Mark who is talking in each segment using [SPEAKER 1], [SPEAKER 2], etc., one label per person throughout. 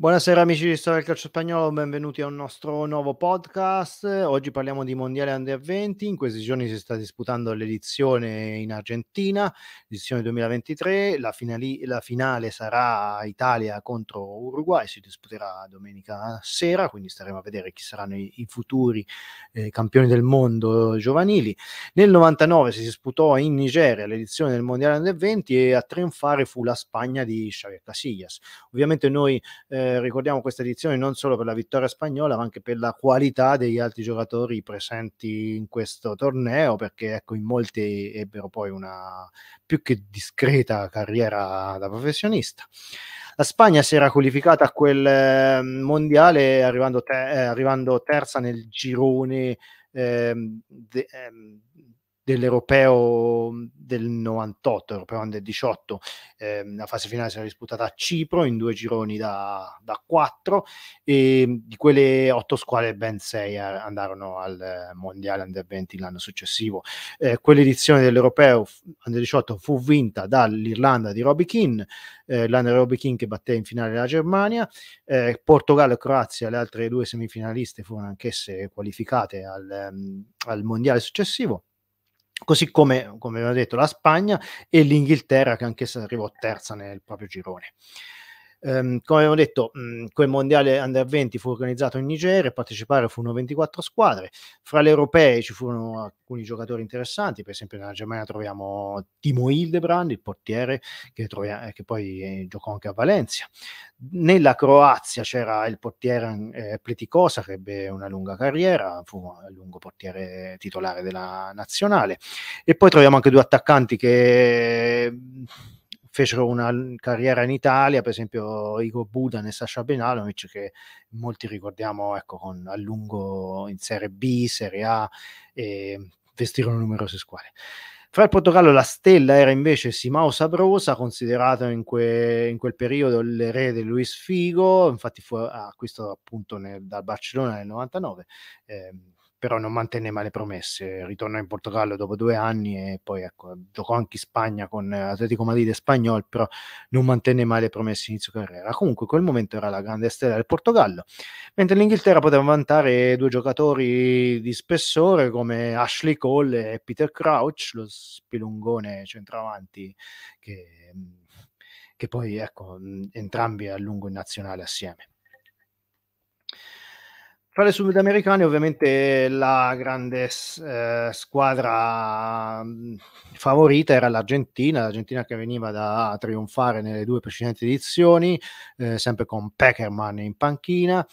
[SPEAKER 1] Buonasera amici di Storia del Calcio Spagnolo, benvenuti a un nostro nuovo podcast. Oggi parliamo di Mondiale Under 20, in questi giorni si sta disputando l'edizione in Argentina, edizione 2023, la, finali- la finale sarà Italia contro Uruguay, si disputerà domenica sera, quindi staremo a vedere chi saranno i, i futuri eh, campioni del mondo giovanili. Nel 99 si disputò in Nigeria l'edizione del Mondiale Under 20 e a trionfare fu la Spagna di Xavier Casillas. Ovviamente noi... Eh, eh, ricordiamo questa edizione non solo per la vittoria spagnola, ma anche per la qualità degli altri giocatori presenti in questo torneo, perché ecco, in molti ebbero poi una più che discreta carriera da professionista. La Spagna si era qualificata a quel ehm, mondiale arrivando, te- eh, arrivando terza nel girone eh, de- eh, dell'Europeo mhmm, del 98, l'Europeo Under 18. Eh, la fase finale si era disputata a Cipro in due gironi da, da 4 e ehm, di quelle otto squadre ben sei andarono al Mondiale Under 20 l'anno successivo. Eh, quell'edizione dell'Europeo Under 18 fu vinta dall'Irlanda di Robbie Keane, eh, l'Irlanda di Robbie Keane che batté in finale la Germania, eh, Portogallo e Croazia, le altre due semifinaliste furono anch'esse qualificate al, um, al Mondiale successivo così come, come aveva detto, la Spagna e l'Inghilterra che anch'essa arrivò terza nel proprio girone. Um, come abbiamo detto, mh, mhmm, quel mondiale under 20 fu organizzato in Nigeria, partecipare furono 24 squadre, fra le europee ci furono alcuni giocatori interessanti, per esempio nella Germania troviamo Timo Hildebrand, il portiere che, trovia- eh, che poi eh, giocò anche a Valencia, nella Croazia c'era il portiere eh, Pleticosa che ebbe una lunga carriera, fu un lungo portiere titolare della nazionale e poi troviamo anche due attaccanti che fecero una carriera in Italia, per esempio Igor Budan e Sasha Benalovic, che molti ricordiamo ecco, con, a lungo in Serie B, Serie A, e vestirono numerose squadre. Fra il Portogallo la stella era invece Simao Sabrosa, considerato in, que, in quel periodo l'erede Luis Figo, infatti fu acquistato appunto nel, dal Barcellona nel 99. Eh, però non mantenne mai le promesse. Ritornò in Portogallo dopo due anni e poi ecco, giocò anche in Spagna con Atletico Madrid e Spagnol, però non mantenne mai le promesse inizio carriera. Comunque in quel momento era la grande stella del Portogallo, mentre l'Inghilterra poteva vantare due giocatori di spessore come Ashley Cole e Peter Crouch, lo spilungone centravanti che, che poi ecco, entrambi a lungo in nazionale assieme. Fra le sudamericane ovviamente la grande eh, squadra mm, favorita era l'Argentina, l'Argentina che veniva da trionfare nelle due precedenti edizioni, eh, sempre con Peckerman in panchina.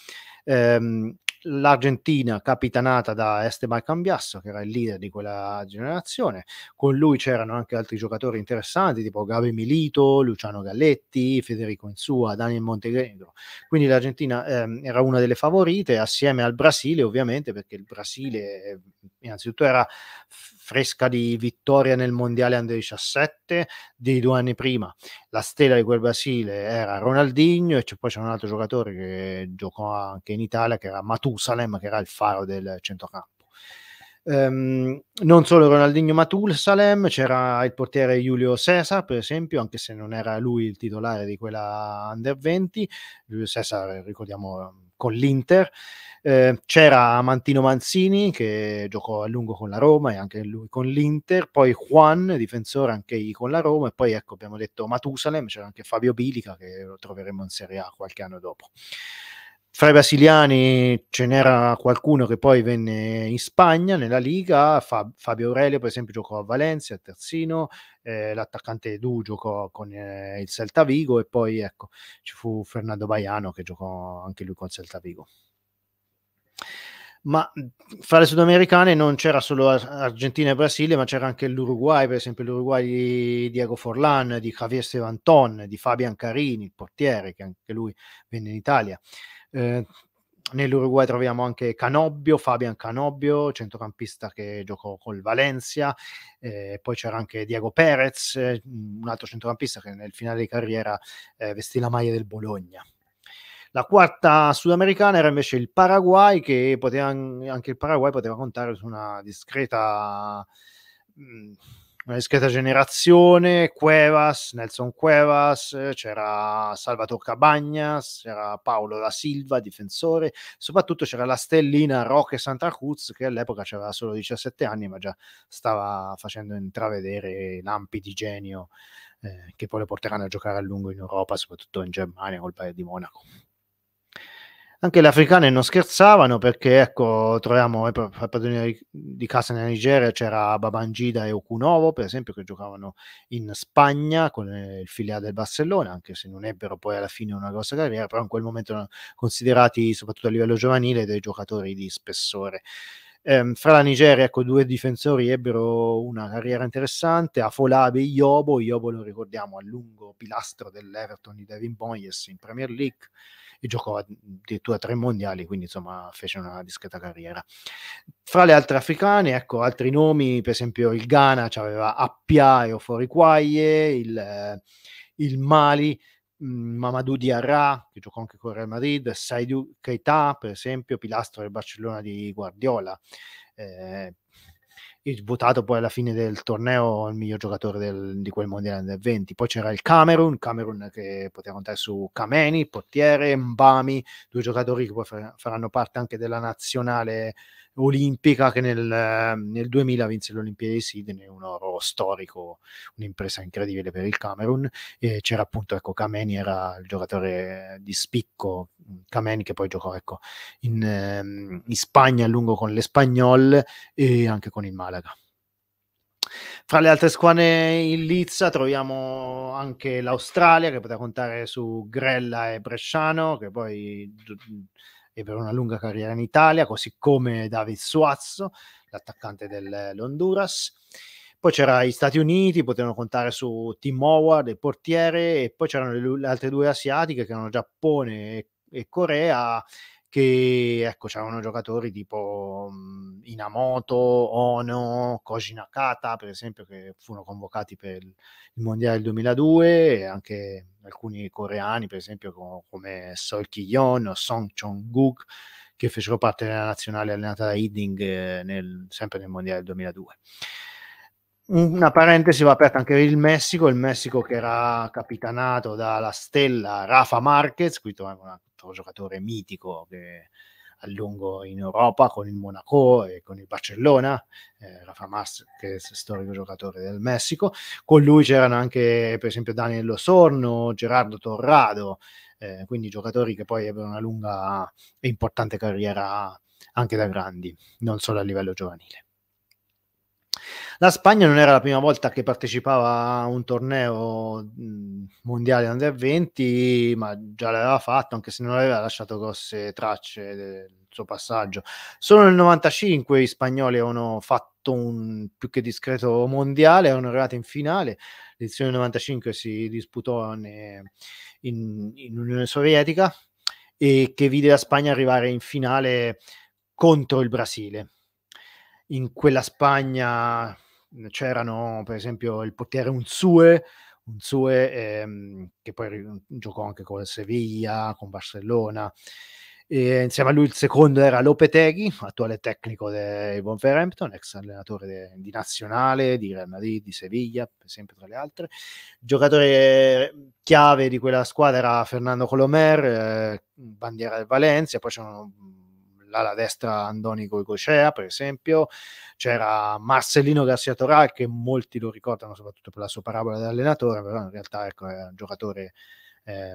[SPEAKER 1] Ehm, l'Argentina capitanata da Esteban Cambiasso, che era il leader di quella generazione. Con lui c'erano anche altri giocatori interessanti, tipo Gabe Milito, Luciano Galletti, Federico Insua, Daniel Montenegro. Quindi l'Argentina eh, era una delle favorite, assieme al Brasile, ovviamente, perché il Brasile, ehm, innanzitutto, era fresca di vittoria nel mondiale under 17 di due anni prima. La stella di quel Brasile era Ronaldinho e c'è, poi c'è un altro giocatore che giocò anche in Italia che era Matusalem, che era il faro del centrocampo. Um, non solo Ronaldinho Matul Salem, c'era il portiere Giulio Cesar, per esempio, anche se non era lui il titolare di quella under 20. Julio Cesar, ricordiamo, con l'Inter. Eh, c'era Mantino Manzini che giocò a lungo con la Roma e anche lui con l'Inter, poi Juan, difensore anche con la Roma, e poi ecco abbiamo detto Matusalem, c'era anche Fabio Bilica che lo troveremo in Serie A qualche anno dopo fra i brasiliani ce n'era qualcuno che poi venne in Spagna nella Liga, Fabio Aurelio per esempio giocò a Valencia, a Terzino, eh, l'attaccante Edu giocò con eh, il Celta Vigo e poi ecco ci fu Fernando Baiano che giocò anche lui con il Celta Vigo. Ma fra le sudamericane non c'era solo Argentina e Brasile, ma c'era anche l'Uruguay, per esempio l'Uruguay di Diego Forlan, di Javier Sevanton, di Fabian Carini, il portiere, che anche lui venne in Italia. Ehm, Nell'Uruguay troviamo anche Canobbio, Fabian Canobbio, centrocampista che giocò col Valencia, eh, poi c'era anche Diego Perez, eh, un altro centrocampista che nel finale di carriera eh, vestì la maglia del Bologna. La quarta sudamericana era invece il Paraguay, che poteva, anche il Paraguay poteva contare su una discreta... Mh, una discreta generazione, Cuevas, Nelson Cuevas, c'era Salvatore Cabagnas, c'era Paolo da Silva, difensore, soprattutto c'era la stellina Roque Santa Cruz che all'epoca aveva solo 17 anni ma già stava facendo intravedere lampi di genio eh, che poi lo porteranno a giocare a lungo in Europa, soprattutto in Germania col Bayern di Monaco anche le africane non scherzavano perché ecco troviamo i eh, padroni di casa nella Nigeria c'era Babangida e Okunovo per esempio che giocavano in Spagna con eh, il filiale del Barcellona anche se non ebbero poi alla fine una grossa carriera però in quel momento erano considerati soprattutto a livello giovanile dei giocatori di spessore eh, fra la Nigeria, ecco, due difensori ebbero una carriera interessante, Afolabe e Iobo, Iobo lo ricordiamo a lungo pilastro dell'Everton di Devin Boyes in Premier League, e giocò addirittura tre mondiali, quindi insomma fece una discreta carriera. Fra le altre africane, ecco altri nomi, per esempio il Ghana aveva Appia e Oforiquaie, il, eh, il Mali, mm, Mamadou Diarra, che giocò anche con Real Madrid, Saidu Keita, per esempio, pilastro del Barcellona di Guardiola. Eh, votato poi alla fine del torneo il miglior giocatore del, di quel mondiale del 20. Poi c'era il Camerun, Camerun che poteva contare su Kameni, portiere, Mbami, due giocatori che poi faranno parte anche della nazionale olimpica che nel, nel 2000 vinse le Olimpiadi di Sydney, un oro storico, un'impresa incredibile per il Camerun. E c'era appunto, ecco, Kameni era il giocatore di spicco, Kameni che poi giocò ecco, in, ehm, in Spagna a lungo con l'Espagnol e anche con il Malaga. Fra le altre squadre in Lizza troviamo anche l'Australia che potrà contare su Grella e Bresciano, che poi e per una lunga carriera in Italia, così come David Suazzo, l'attaccante dell'Honduras. Poi c'era gli Stati Uniti, potevano contare su Tim Howard, il portiere, e poi c'erano le, le altre due asiatiche che erano Giappone e, e Corea che ecco, c'erano giocatori tipo mhmm, Inamoto, Ono, Koji Nakata, per esempio, che furono convocati per il Mondiale del 2002 e anche alcuni coreani, per esempio, come Sol Ki-yon o Song Chong-guk, che fecero parte della nazionale allenata da Hidding eh, nel, sempre nel Mondiale del 2002. Una parentesi va aperta anche per il Messico, il Messico che era capitanato dalla stella Rafa Marquez, qui troviamo una altro giocatore mitico che a lungo in Europa con il Monaco e con il Barcellona, eh, Rafa Mas che è storico giocatore del Messico, con lui c'erano anche per esempio Daniel Osorno, Gerardo Torrado, eh, quindi giocatori che poi avevano una lunga e importante carriera anche da grandi, non solo a livello giovanile. La Spagna non era la prima volta che partecipava a un torneo mondiale under 20, ma già l'aveva fatto, anche se non aveva lasciato grosse tracce del suo passaggio. Solo nel 95 gli spagnoli avevano fatto un più che discreto mondiale, erano arrivati in finale. L'edizione del 95 si disputò in, in, in Unione Sovietica e che vide la Spagna arrivare in finale contro il Brasile in quella Spagna mhmm, c'erano per esempio il potere Unzue, Unzue ehm, che poi giocò anche con Sevilla, con Barcellona. E insieme a lui il secondo era Lopeteghi, attuale tecnico del Wolverhampton, ex allenatore de, di nazionale, di Real Madrid, di Sevilla, per esempio tra le altre. Il Giocatore mhmm, chiave di quella squadra era Fernando Colomer, eh, bandiera del Valencia, poi c'erano mhmm, l'ala destra Andoni Goicocea, per esempio, c'era Marcellino Garcia Toral, che molti lo ricordano soprattutto per la sua parabola da allenatore, però in realtà ecco, era un giocatore eh,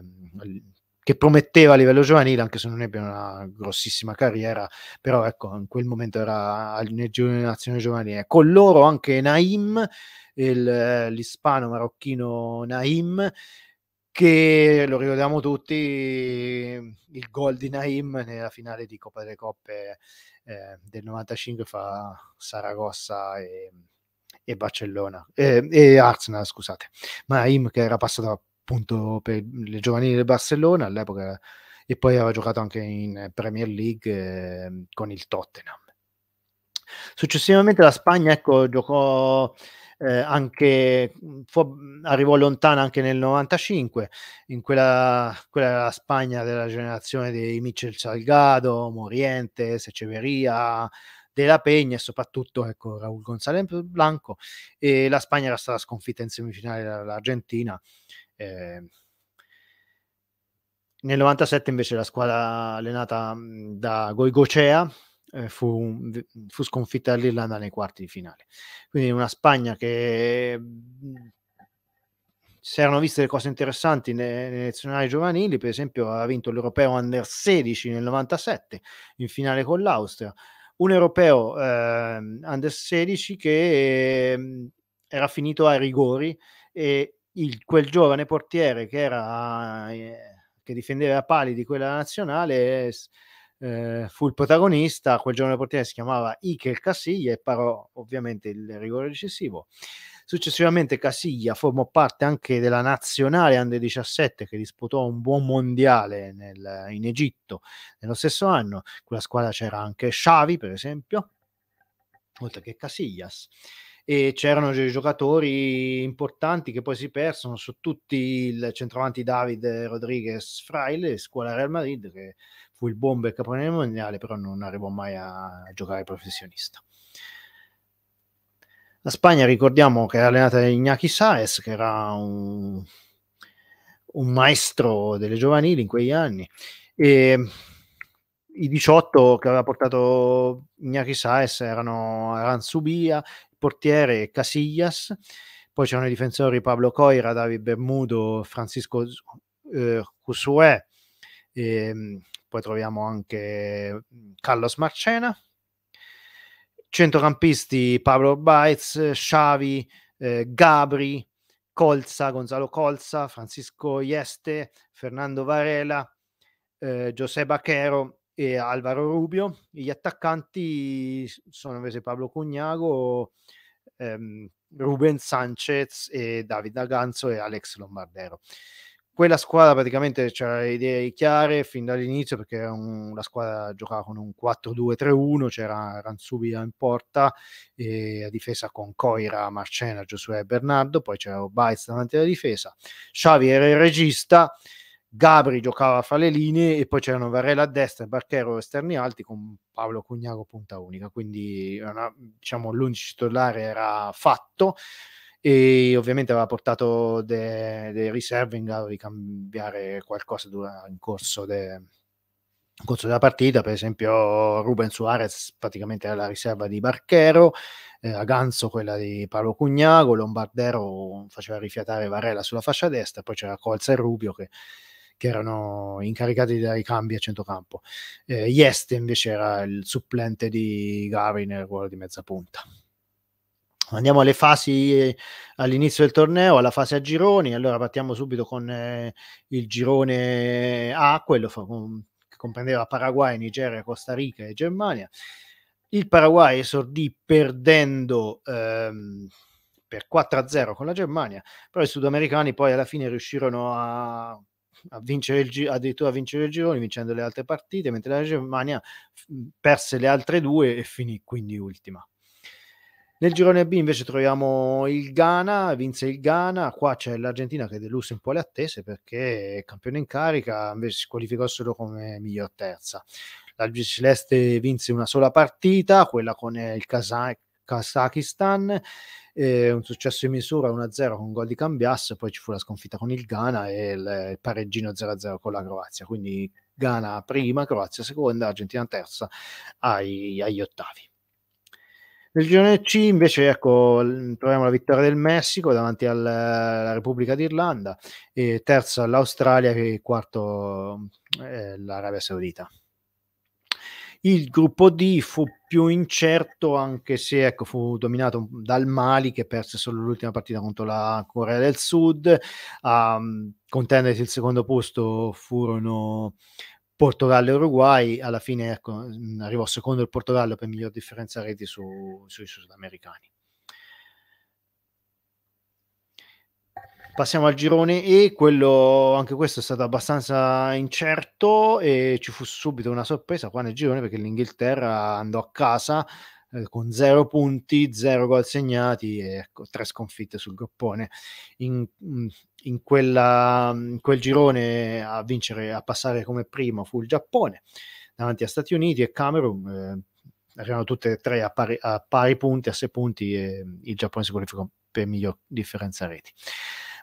[SPEAKER 1] che prometteva a livello giovanile, anche se non ebbe una grossissima carriera, però ecco, in quel momento era all'inazione giovanile. Con loro anche Naim, il, eh, l'ispano marocchino Naim, che lo ricordiamo tutti, il gol di Naim nella finale di Coppa delle Coppe eh, del 95 fra Saragossa e, e Barcellona, eh, e Arsenal scusate, ma Naim che era passato appunto per le giovanili del Barcellona all'epoca e poi aveva giocato anche in Premier League eh, con il Tottenham. Successivamente la Spagna ecco, giocò eh, anche, fu, arrivò lontana anche nel 95, in quella, quella Spagna della generazione dei Michel Salgado, Morientes, Moriente, De La Peña e soprattutto ecco, Raul González Blanco. E la Spagna era stata sconfitta in semifinale dall'Argentina. Eh, nel 97 invece la squadra allenata da Goigocea eh, fu, fu, sconfitta dall'Irlanda nei quarti di finale. Quindi una Spagna che mm, si erano viste le cose interessanti nelle, nazionali giovanili, per esempio ha vinto l'Europeo Under 16 nel 97 in finale con l'Austria, un Europeo eh, Under 16 che eh, era finito ai rigori e il, quel giovane portiere che, era, eh, che difendeva pali di quella nazionale eh, fu il protagonista, quel giorno il portiere si chiamava Iker Casiglia e parò ovviamente il rigore decisivo. Successivamente Casiglia formò parte anche della nazionale under 17 che disputò un buon mondiale nel, in Egitto nello stesso anno. Quella squadra c'era anche Xavi, per esempio, oltre che Casillas. E c'erano dei giocatori importanti che poi si persero su tutti il centravanti David Rodriguez Fraile, scuola Real Madrid, che fu il bomber capone del mondiale, però non arrivò mai a giocare professionista. La Spagna ricordiamo che era allenata da Iñaki Saez, che era un, un maestro delle giovanili in quegli anni. E i 18 che aveva portato Iñaki Saez erano Aranzubia, il portiere Casillas, poi c'erano i difensori Pablo Coira, David Bermudo, Francisco eh, Cusue, eh, poi troviamo anche mhmm, Carlos Marcena, centrocampisti Pablo Baez, Xavi, eh, Gabri, Colza, Gonzalo Colza, Francisco Ieste, Fernando Varela, eh, Giuseppe Achero e Alvaro Rubio. Gli attaccanti sono invece Pablo Cugnago, ehm, Ruben Sanchez e Davide Aganzo e Alex Lombardero quella squadra praticamente c'era le idee chiare fin dall'inizio perché un, la squadra giocava con un 4-2-3-1, c'era Ranzubia in porta, e a difesa con Coira, Marcena, Giosuè e Bernardo, poi c'era Baiz davanti alla difesa, Xavi era il regista, Gabri giocava fra le linee e poi c'erano Varela a destra e Barchero esterni alti con Paolo Cugnago punta unica, quindi una, diciamo, l'11 titolare era fatto e ovviamente aveva portato dei de reserving a ricambiare qualcosa durante, in corso de, corso della partita, per esempio Ruben Suarez praticamente era la riserva di Barchero, eh, Aganzo quella di Paolo Cugnago, Lombardero faceva rifiatare Varela sulla fascia destra, poi c'era Colza e Rubio che, che erano incaricati di dare i cambi a centrocampo. Eh, Jeste invece era il supplente di Gavi nel ruolo di mezza punta. Andiamo alle fasi eh, all'inizio del torneo, alla fase a gironi. Allora partiamo subito con eh, il girone A, quello fa, con, che comprendeva Paraguay, Nigeria, Costa Rica e Germania. Il Paraguay esordì perdendo ehm, per 4-0 con la Germania, però i sudamericani poi alla fine riuscirono a, a vincere il, addirittura a vincere il girone vincendo le altre partite, mentre la Germania perse le altre due e finì quindi ultima. Nel girone B invece troviamo il Ghana, vinse il Ghana, qua c'è l'Argentina che deluse un po' le attese perché è campione in carica, invece si qualificò solo come miglior terza. L'Albi Celeste vinse una sola partita, quella con eh, il Kazan- Kazakistan, eh, un successo in misura 1-0 con gol di Cambias, poi ci fu la sconfitta con il Ghana e il, il pareggino 0-0 con la Croazia, quindi Ghana prima, Croazia seconda, Argentina terza ai, agli ottavi. Nel girone C invece ecco, troviamo la vittoria del Messico davanti alla Repubblica d'Irlanda, e terza l'Australia e quarto eh, l'Arabia Saudita. Il gruppo D fu più incerto anche se ecco, fu dominato dal Mali che perse solo l'ultima partita contro la Corea del Sud. A um, contendersi il secondo posto furono Portogallo e Uruguay, alla fine ecco, mm, arrivò secondo il Portogallo per miglior differenza reti su, sui sudamericani. Passiamo al girone E, quello, anche questo è stato abbastanza incerto e ci fu subito una sorpresa qua nel girone perché l'Inghilterra andò a casa eh, con 0 punti, 0 gol segnati e 3 ecco, sconfitte sul groppone. In, mm, in, quella, mm, in quel girone a vincere, a passare come primo fu il Giappone davanti a Stati Uniti e Camerun. Eh, erano tutte e tre a pari, a pari punti, a 6 punti e il Giappone si qualificò per miglior differenza reti.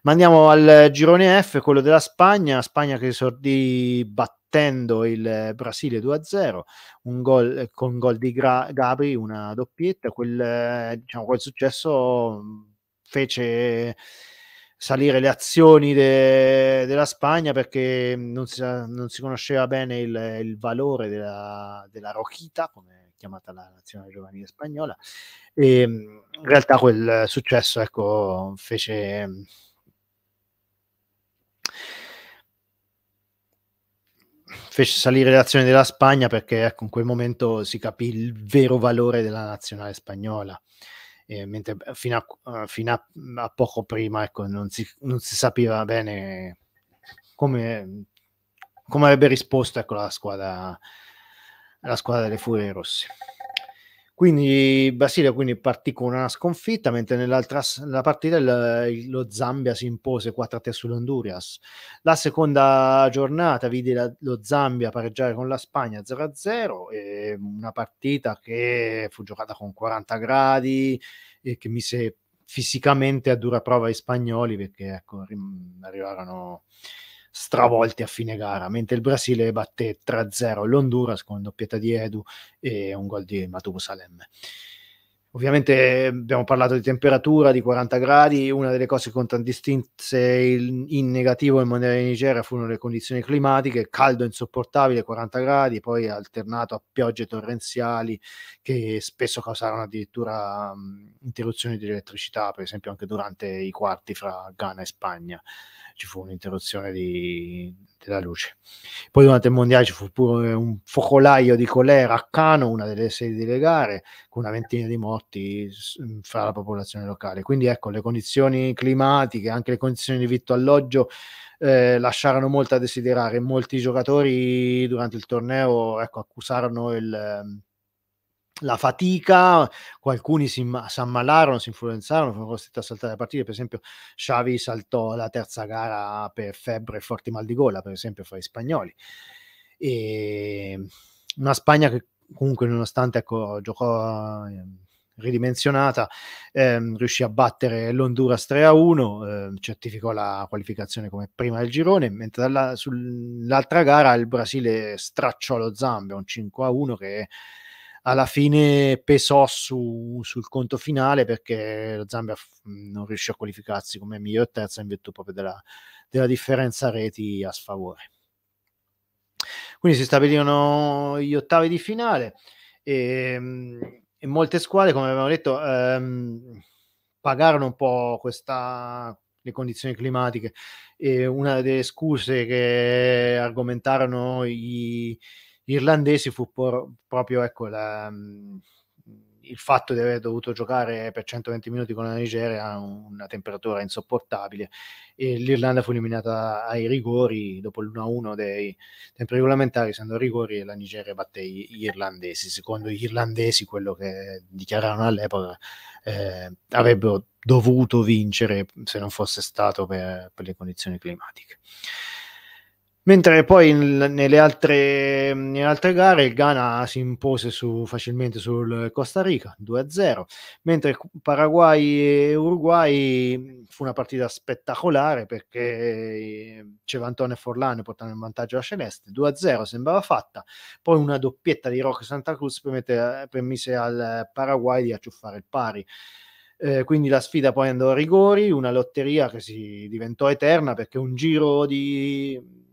[SPEAKER 1] Ma andiamo al girone F, quello della Spagna, Spagna che esordì battendo battendo il Brasile 2-0, un gol, eh, con gol di Gra- Gabri, una doppietta, quel, eh, diciamo, quel successo mm, fece salire le azioni de- della Spagna perché mm, non si, non si conosceva bene il, il valore della, della Rochita, come chiamata la nazionale giovanile spagnola, e mm, in realtà quel successo ecco, fece fece salire l'azione della Spagna perché ecco, in quel momento si capì il vero valore della nazionale spagnola. Eh, mentre fino a, eh, fino a poco prima ecco, non, si, non, si, sapeva bene come, come avrebbe risposto ecco, la, squadra, la squadra delle Furie Rosse. Quindi Brasile quindi partì con una sconfitta, mentre nell'altra partita il, lo Zambia si impose 4-3 sull'Honduras. La seconda giornata vide la, lo Zambia pareggiare con la Spagna 0-0, una partita che fu giocata con 40 gradi e che mise fisicamente a dura prova gli spagnoli perché ecco, arrivarono stravolti a fine gara, mentre il Brasile batté 3-0 l'Honduras con doppietta di Edu e un gol di Matubu Salem. Ovviamente ehm, abbiamo parlato di temperatura, di 40 gradi, una delle cose che contraddistinse in negativo il Mondiale di Nigeria furono le condizioni climatiche, caldo insopportabile, 40 gradi, poi alternato a piogge torrenziali che spesso causarono addirittura interruzioni di elettricità, per esempio anche durante i quarti fra Ghana e Spagna ci fu un'interruzione di, della luce. Poi durante il mondiale ci fu pure un focolaio di colera a Cano, una delle sedi delle gare, con una ventina di morti fra la popolazione locale. Quindi ecco, le condizioni climatiche, anche le condizioni di vitto alloggio eh, lasciarono molto a desiderare. Molti giocatori durante il torneo ecco, accusarono il ehm, la fatica, alcuni si, si, ammalarono, si influenzarono, furono costretti a saltare le partite, per esempio Xavi saltò la terza gara per febbre e forti mal di gola, per esempio fra i spagnoli. E ehm, una Spagna che comunque nonostante ecco, giocò ehm, ridimensionata, ehm, riuscì a battere l'Honduras 3-1, eh, certificò la qualificazione come prima del girone, mentre dalla, sull'altra gara il Brasile stracciò lo Zambia, un 5-1 che alla fine pesò su, sul conto finale perché la Zambia non riuscì a qualificarsi come miglior terza in virtù proprio della, della differenza reti a sfavore. Quindi si stabilirono gli ottavi di finale e, ehm, e molte squadre, come abbiamo detto, ehm, pagarono un po' questa, le condizioni climatiche. E una delle scuse che argomentarono i, irlandesi fu por- proprio ecco, la, mm, il fatto di aver dovuto giocare per 120 minuti con la Nigeria a una temperatura insopportabile e l'Irlanda fu eliminata ai rigori dopo l'1-1 dei tempi regolamentari, essendo a rigori la Nigeria batte gli irlandesi. Secondo gli irlandesi, quello che dichiararono all'epoca, eh, avrebbero dovuto vincere se non fosse stato per, per le condizioni climatiche. Mentre poi in, nelle, altre, nelle, altre, gare il Ghana si impose su, facilmente sul Costa Rica 2-0, mentre Paraguay e Uruguay fu una partita spettacolare perché eh, Cevantone Forlane portano in vantaggio la Celeste 2-0, sembrava fatta, poi una doppietta di Rock Santa Cruz permette, permise al Paraguay di acciuffare il pari. Eh, quindi la sfida poi andò a rigori, una lotteria che si diventò eterna perché un giro di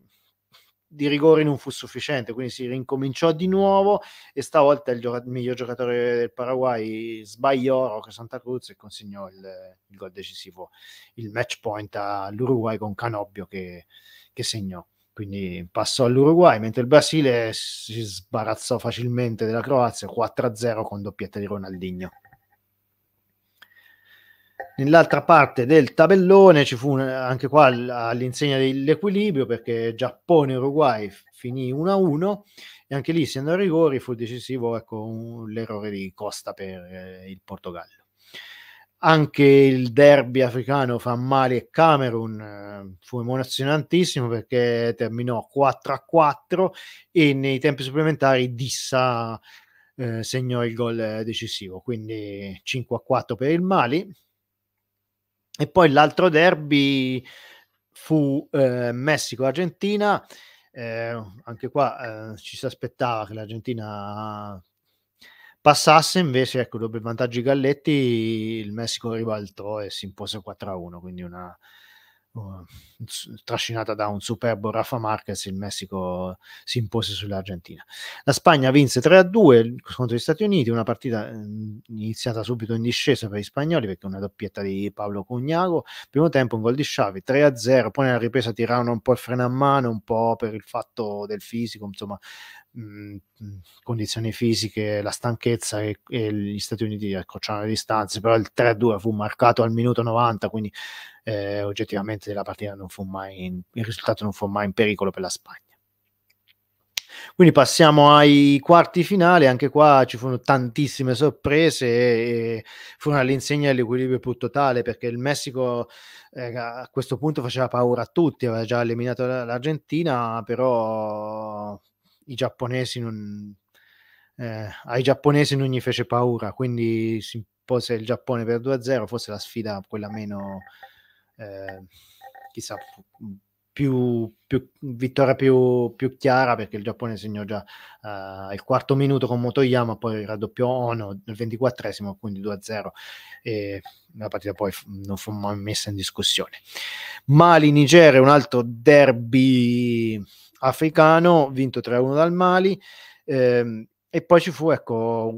[SPEAKER 1] di rigore non fu sufficiente, quindi si rincominciò di nuovo e stavolta il, gioca- miglior giocatore del Paraguay sbagliò Roque Santa Cruz e consegnò il, il gol decisivo, il match point all'Uruguay con Canobbio che, che segnò. Quindi passò all'Uruguay, mentre il Brasile si sbarazzò facilmente della Croazia 4-0 con doppietta di Ronaldinho. Nell'altra parte del tabellone ci fu un, anche qua all'insegna dell'equilibrio perché Giappone-Uruguay finì 1-1 e anche lì, essendo a rigori, fu decisivo ecco, un, l'errore di Costa per eh, il Portogallo. Anche il derby africano fra Mali e Camerun eh, fu emozionantissimo perché terminò 4-4 e nei tempi supplementari Dissa eh, segnò il gol decisivo, quindi 5-4 per il Mali, e poi l'altro derby fu eh, Messico-Argentina. Eh, anche qua eh, ci si aspettava che l'Argentina passasse, invece ecco, dopo i vantaggi Galletti il Messico ribaltò e si impose 4-1, quindi una, Uhm, trascinata da un superbo Rafa Marquez, il Messico si impose sull'Argentina. La Spagna vinse 3-2 contro gli Stati Uniti, una partita uhm, iniziata subito in discesa per gli spagnoli perché una doppietta di Paolo Cugnago, primo tempo un gol di Sciavi, 3-0, poi nella ripresa tirarono un po' il freno a mano, un po' per il fatto del fisico, insomma Mhmm, condizioni fisiche, la stanchezza e, e gli Stati Uniti ecco, le distanze, però il 3-2 fu marcato al minuto 90, quindi eh, oggettivamente la partita non fu mai in, il risultato non fu mai in pericolo per la Spagna. Quindi passiamo ai quarti finali, anche qua ci furono tantissime sorprese e furono all'insegna dell'equilibrio più totale perché il Messico eh, a questo punto faceva paura a tutti, aveva già eliminato l'Argentina, però i giapponesi non, eh, ai giapponesi non gli fece paura, quindi si impose il Giappone per 2-0, forse la sfida quella meno, eh, chissà, più, più vittoria più, più, chiara perché il Giappone segnò già eh, al quarto minuto con Motoyama, poi raddoppiò Ono nel ventiquattresimo, quindi 2-0 e la partita poi non fu mai messa in discussione. Mali-Nigeria, un altro derby africano, vinto 3-1 dal Mali, ehm, e poi ci fu ecco,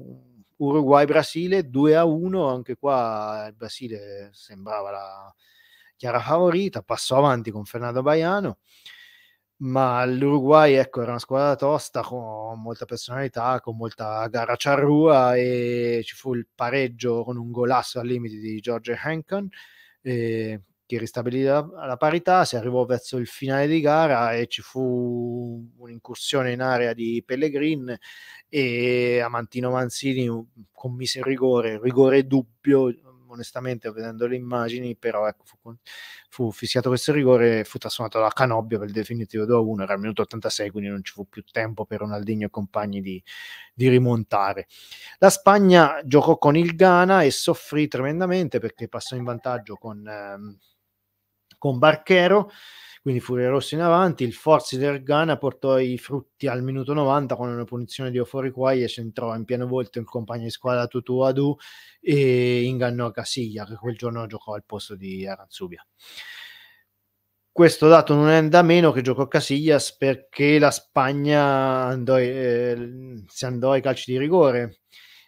[SPEAKER 1] Uruguay-Brasile 2-1, anche qua il Brasile sembrava la chiara favorita, passò avanti con Fernando Baiano, ma l'Uruguay ecco, era una squadra tosta con molta personalità, con molta gara charrua e ci fu il pareggio con un golasso al limite di George Hankin che ristabilì la, la, parità, si arrivò verso il finale di gara e ci fu un'incursione in area di Pellegrin e Amantino Manzini commise il rigore, rigore dubbio, onestamente vedendo le immagini, però ecco, fu, fu fischiato questo rigore e fu trasformato da Canobbio per il definitivo 2-1, era il minuto 86 quindi non ci fu più tempo per Ronaldinho e compagni di, di rimontare. La Spagna giocò con il Ghana e soffrì tremendamente perché passò in vantaggio con... Ehm, con Barchero, quindi Furia Rossi in avanti, il Forzi del Ghana portò i frutti al minuto 90 con una punizione di Oforiquai e centrò in pieno volto il compagno di squadra Tutu Adu e ingannò Casiglia che quel giorno giocò al posto di Aranzubia. Questo dato non è da meno che giocò Casillas perché la Spagna andò, eh, si andò ai calci di rigore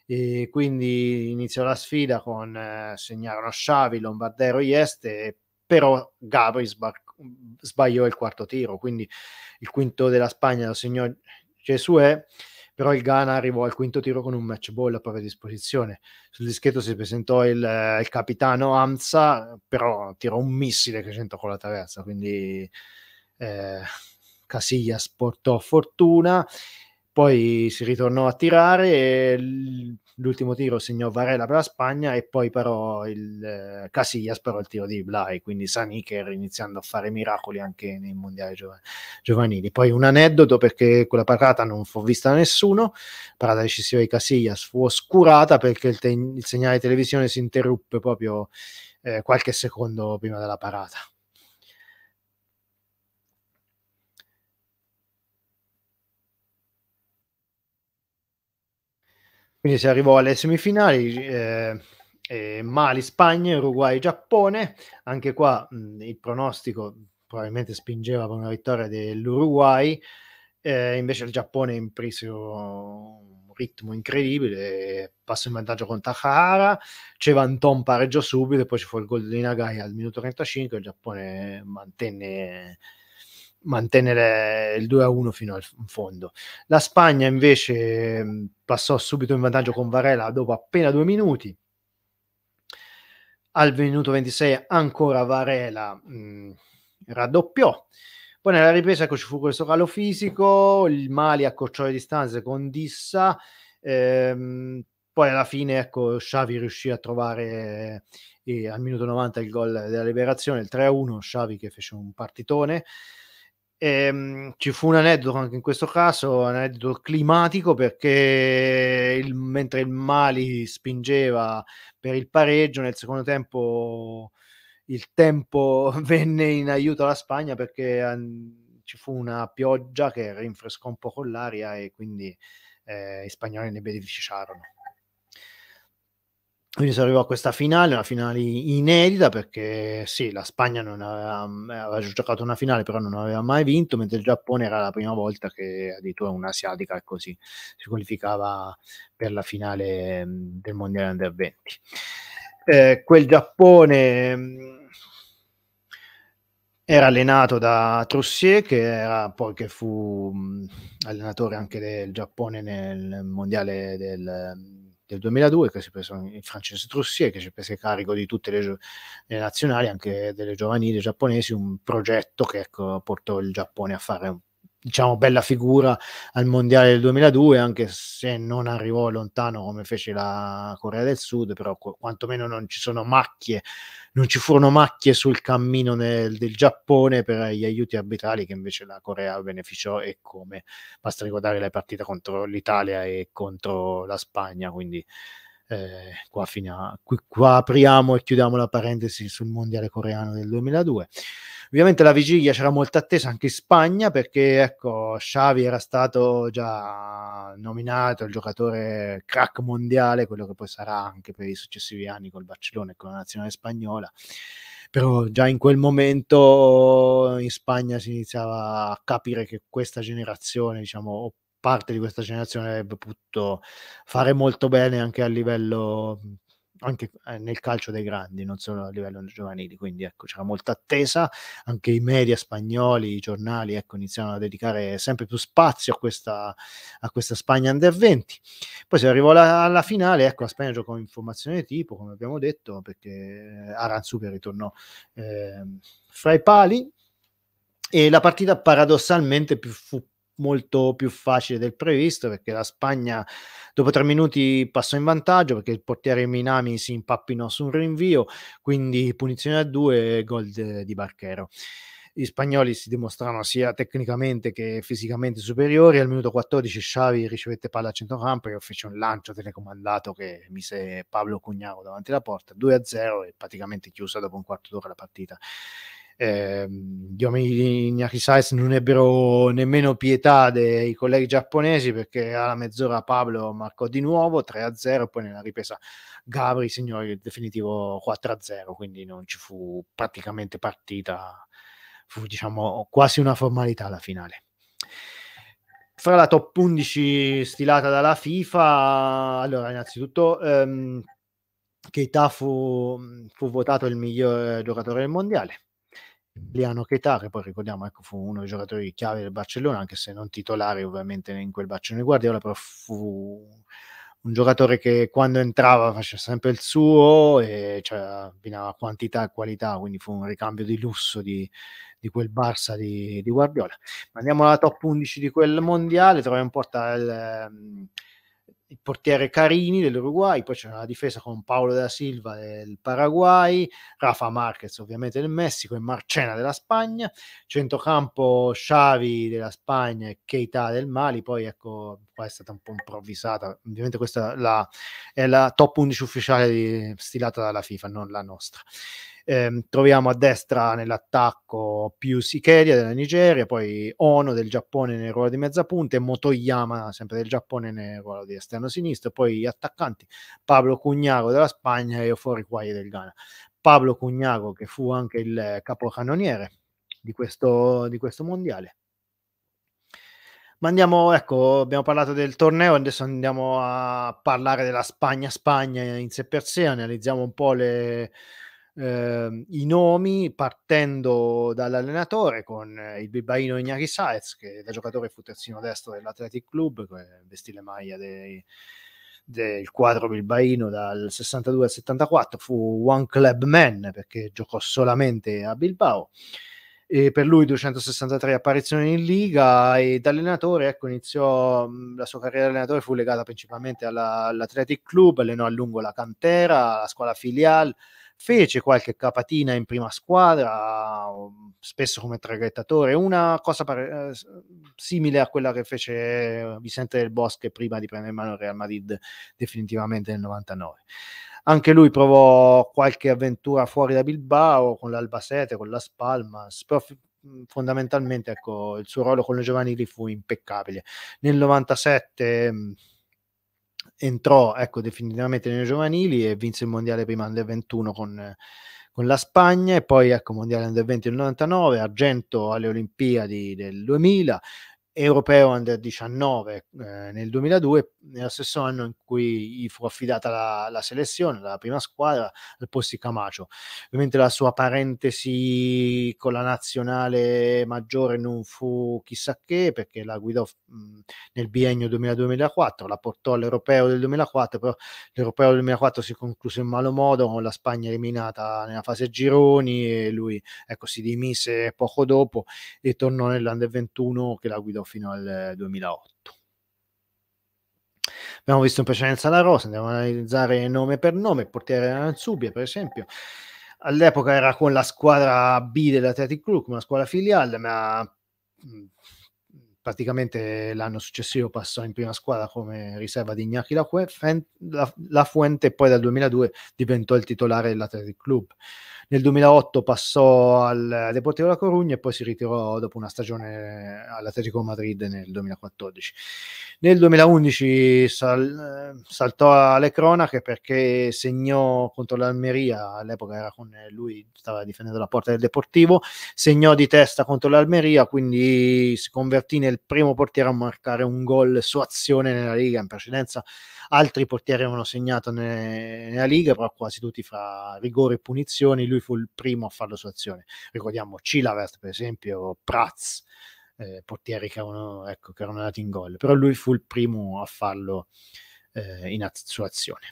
[SPEAKER 1] e quindi iniziò la sfida con eh, segnarono Sciavi, Lombardero, Ieste e però Gabri sbar- sbagliò il quarto tiro, quindi il quinto della Spagna lo segnò Gesue, però il Ghana arrivò al quinto tiro con un match ball a propria disposizione. Sul dischetto si presentò il, il capitano Amza, però tirò un missile che c'entrò con la traversa, quindi eh, Casillas portò fortuna, poi si ritornò a tirare e l'ultimo tiro segnò Varela per la Spagna e poi però il eh, Casillas però il tiro di Blai, quindi Saniker iniziando a fare miracoli anche nei mondiali giov- giovanili. Poi un aneddoto perché quella parata non fu vista da nessuno, parata decisiva di Casillas fu oscurata perché il, te- il segnale di televisione si interruppe proprio eh, qualche secondo prima della parata. Quindi si arrivò alle semifinali, eh, eh, Mali, Spagna, Uruguay, Giappone. Anche qua mh, il pronostico probabilmente spingeva per una vittoria dell'Uruguay, eh, invece il Giappone imprese un ritmo incredibile, passò in vantaggio con Takahara, Cevanton pareggio subito e poi ci fu il gol di Nagai al minuto 35, il Giappone mantenne mantenere il 2-1 fino al fondo. La Spagna invece mm, passò subito in vantaggio con Varela dopo appena due minuti. Al minuto 26 ancora Varela mh, mm, raddoppiò. Poi nella ripresa ecco, ci fu questo calo fisico, il Mali accorciò le distanze con Dissa, ehm, poi alla fine ecco, Xavi riuscì a trovare eh, al minuto 90 il gol della liberazione, il 3-1, Xavi che fece un partitone. Ehm, ci fu un aneddoto anche in questo caso, un aneddoto climatico perché il, mentre il Mali spingeva per il pareggio nel secondo tempo il tempo venne in aiuto alla Spagna perché an, ci fu una pioggia che rinfrescò un po' con l'aria e quindi eh, i spagnoli ne beneficiarono. Quindi si arrivò a questa finale, una finale inedita perché sì, la Spagna aveva, mm, aveva, giocato una finale però non aveva mai vinto, mentre il Giappone era la prima volta che addirittura un'asiatica così si qualificava per la finale mm, del Mondiale Under 20. Eh, quel Giappone mm, era allenato da Trussier, che era poi che fu allenatore anche del Giappone nel mondiale del del 2002 che si è preso il francese Trussier che si è preso carico di tutte le, le, nazionali, anche delle giovanili giapponesi, un progetto che ecco, portò il Giappone a fare diciamo bella figura al mondiale del 2002 anche se non arrivò lontano come fece la Corea del Sud però quantomeno non ci sono macchie non ci furono macchie sul cammino nel, del Giappone per gli aiuti arbitrali che invece la Corea beneficiò e come. Basta ricordare la partita contro l'Italia e contro la Spagna, quindi eh, qua, a, qui, qua apriamo e chiudiamo la parentesi sul mondiale coreano del 2002. Ovviamente la vigilia c'era molta attesa anche in Spagna perché ecco, Xavi era stato già nominato il giocatore crack mondiale, quello che poi sarà anche per i successivi anni col Barcellona e con la nazionale spagnola però già in quel momento in Spagna si iniziava a capire che questa generazione, diciamo, o parte di questa generazione avrebbe potuto fare molto bene anche a livello anche eh, nel calcio dei grandi, non solo a livello giovanile, quindi ecco, c'era molta attesa, anche i media spagnoli, i giornali ecco, iniziano a dedicare sempre più spazio a questa, a questa Spagna Under 20. Poi si arrivò alla, alla finale, ecco, la Spagna giocò in formazione tipo, come abbiamo detto, perché eh, Aranzupe ritornò eh, fra i pali e la partita paradossalmente fu molto più facile del previsto perché la Spagna Dopo tre minuti passò in vantaggio perché il portiere Minami si impappinò su un rinvio, quindi punizione a due e gol di Barchero gli spagnoli si dimostrano sia tecnicamente che fisicamente superiori. Al minuto 14 Xavi ricevette palla a centrocampo e fece un lancio telecomandato che mise Pablo Cugnaro davanti alla porta, 2-0 e praticamente chiusa dopo un quarto d'ora la partita. Ehm, gli uomini di Nyaki Size non ebbero nemmeno pietà dei colleghi giapponesi perché alla mezz'ora Pablo marcò di nuovo 3-0 poi nella ripresa Gabri signori il definitivo 4-0 quindi non ci fu praticamente partita fu diciamo quasi una formalità la finale fra la top 11 stilata dalla FIFA, allora innanzitutto ehm, Keita fu, fu votato il miglior eh, giocatore del mondiale, Liano Keita, che poi ricordiamo ecco, fu uno dei giocatori chiave del Barcellona, anche se non titolare ovviamente in quel Barcellona di Guardiola, però fu un giocatore che quando entrava faceva sempre il suo, e cioè, quantità e qualità, quindi fu un ricambio di lusso di, di quel Barça di, di, Guardiola. Andiamo alla top 11 di quel mondiale, troviamo in porta il... Ehm, il portiere Carini dell'Uruguay, poi c'era la difesa con Paolo da Silva del Paraguay, Rafa Marquez ovviamente del Messico e Marcena della Spagna, centrocampo Xavi della Spagna e Keita del Mali, poi ecco qua è stata un po' improvvisata, ovviamente questa è la, è la top 11 ufficiale di, stilata dalla FIFA, non la nostra. Eh, troviamo a destra nell'attacco più Sikeria della Nigeria, poi Ono del Giappone nel ruolo di mezza punta e Motoyama sempre del Giappone nel ruolo di esterno sinistro, poi gli attaccanti Pablo Cugnaro della Spagna e Ofori Quai del Ghana. Pablo Cugnaro che fu anche il capocannoniere di questo, di questo mondiale. Ma andiamo, ecco, abbiamo parlato del torneo, adesso andiamo a parlare della Spagna-Spagna in sé per sé, analizziamo un po' le, eh, i nomi partendo dall'allenatore con il bibaino Ignari Saez, che da giocatore fu terzino destro dell'Athletic Club, che vestì le maglie dei, del quadro bilbaino dal 62 al 74, fu one club man perché giocò solamente a Bilbao. E per lui 263 apparizioni in Liga e da allenatore ecco, iniziò la sua carriera da allenatore fu legata principalmente alla, all'Athletic Club, allenò a lungo la cantera, la scuola filiale, fece qualche capatina in prima squadra, mm, spesso come traghettatore, una cosa pare- eh, simile a quella che fece Vicente del Bosque prima di prendere in mano il Real Madrid definitivamente nel 99. Anche lui provò qualche avventura fuori da Bilbao con l'Albacete, con la Spalmas, però mm, fondamentalmente ecco, il suo ruolo con le giovanili fu impeccabile. Nel 97 entrò ecco, definitivamente nelle giovanili e vinse il mondiale prima under 21 con, con la Spagna e poi ecco mondiale under 20 del 99, argento alle Olimpiadi del 2000, europeo under 19 eh, nel 2002, nello stesso anno in cui gli fu affidata la, la selezione, la prima squadra, al posto di Camacho. Ovviamente la sua parentesi con la nazionale maggiore non fu chissà che, perché la guidò mh, nel biennio 2002-2004, la portò all'europeo del 2004, però l'europeo del 2004 si concluse in malo modo con la Spagna eliminata nella fase gironi e lui ecco, si dimise poco dopo e tornò nell'Under 21 che la guidò fino al 2008. Eh, Abbiamo visto in precedenza la rosa, andiamo ad analizzare nome per nome, il portiere Ranzubia per esempio. All'epoca era con la squadra B dell'Athletic Club, una squadra filiale, ma mm, praticamente l'anno successivo passò in prima squadra come riserva di Ignaki La Fuente e poi dal 2002 diventò il titolare dell'Athletic Club nel 2008 passò al Deportivo La Corugna e poi si ritirò dopo una stagione all'Atletico Madrid nel 2014. Nel 2011 sal- saltò alle cronache perché segnò contro l'Almeria, all'epoca era con lui, stava difendendo la porta del Deportivo, segnò di testa contro l'Almeria, quindi si convertì nel primo portiere a marcare un gol su azione nella Liga. In precedenza altri portieri avevano segnato ne- nella Liga, però quasi tutti fra rigore e punizioni, lui lui fu il primo a fare la sua azione. Ricordiamo Cilavert, per esempio, Pratz, eh, portieri che erano, ecco, che erano andati in gol, però lui fu il primo a farlo eh, in az- sua azione.